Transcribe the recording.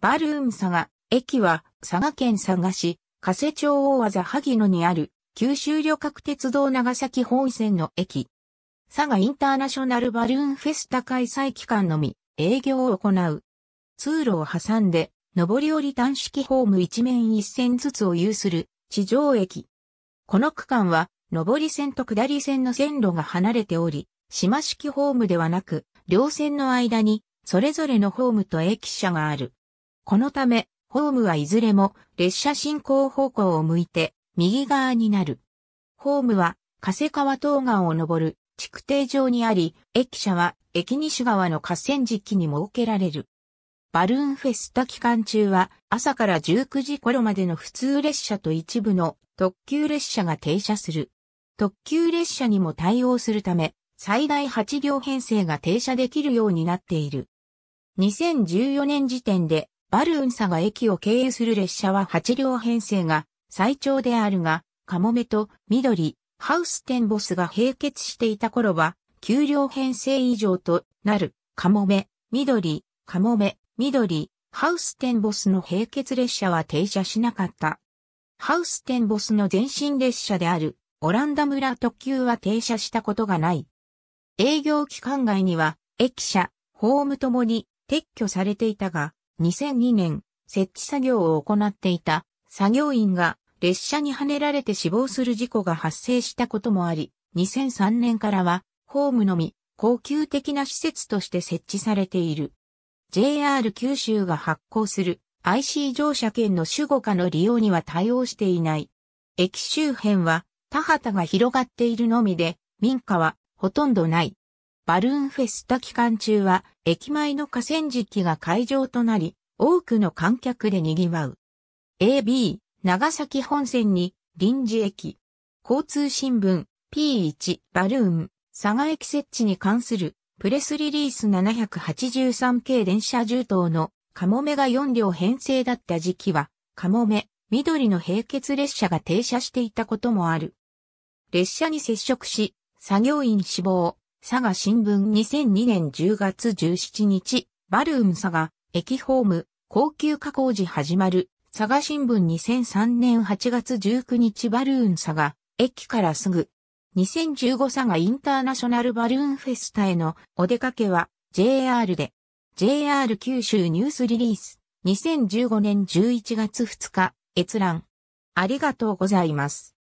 バルーン佐賀、駅は佐賀県佐賀市、加瀬町大技萩野にある九州旅客鉄道長崎本線の駅。佐賀インターナショナルバルーンフェスタ開催期間のみ営業を行う。通路を挟んで、上り下り短式ホーム一面一線ずつを有する地上駅。この区間は上り線と下り線の線路が離れており、島式ホームではなく、両線の間にそれぞれのホームと駅舎がある。このため、ホームはいずれも列車進行方向を向いて右側になる。ホームは、加瀬川東岸を登る築堤上にあり、駅舎は駅西側の河川敷に設けられる。バルーンフェスタ期間中は朝から19時頃までの普通列車と一部の特急列車が停車する。特急列車にも対応するため、最大8両編成が停車できるようになっている。2014年時点でバルーンサが駅を経由する列車は8両編成が最長であるが、カモメと緑、ハウステンボスが並結していた頃は、9両編成以上となる、カモメ、緑、カモメ、緑、ハウステンボスの並結列車は停車しなかった。ハウステンボスの前身列車である、オランダ村特急は停車したことがない。営業期間外には、駅舎、ホームともに撤去されていたが、2002年、設置作業を行っていた作業員が列車にはねられて死亡する事故が発生したこともあり、2003年からはホームのみ高級的な施設として設置されている。JR 九州が発行する IC 乗車券の主語化の利用には対応していない。駅周辺は田畑が広がっているのみで、民家はほとんどない。バルーンフェスタ期間中は、駅前の河川敷が会場となり、多くの観客で賑わう。AB、長崎本線に、臨時駅。交通新聞、P1、バルーン、佐賀駅設置に関する、プレスリリース783系電車重0の、カモメが4両編成だった時期は、カモメ、緑の並結列車が停車していたこともある。列車に接触し、作業員死亡、佐賀新聞2002年10月17日、バルーン佐賀、駅ホーム、高級加工時始まる、佐賀新聞2003年8月19日バルーン佐賀、駅からすぐ、2015佐賀インターナショナルバルーンフェスタへのお出かけは JR で、JR 九州ニュースリリース、2015年11月2日、閲覧。ありがとうございます。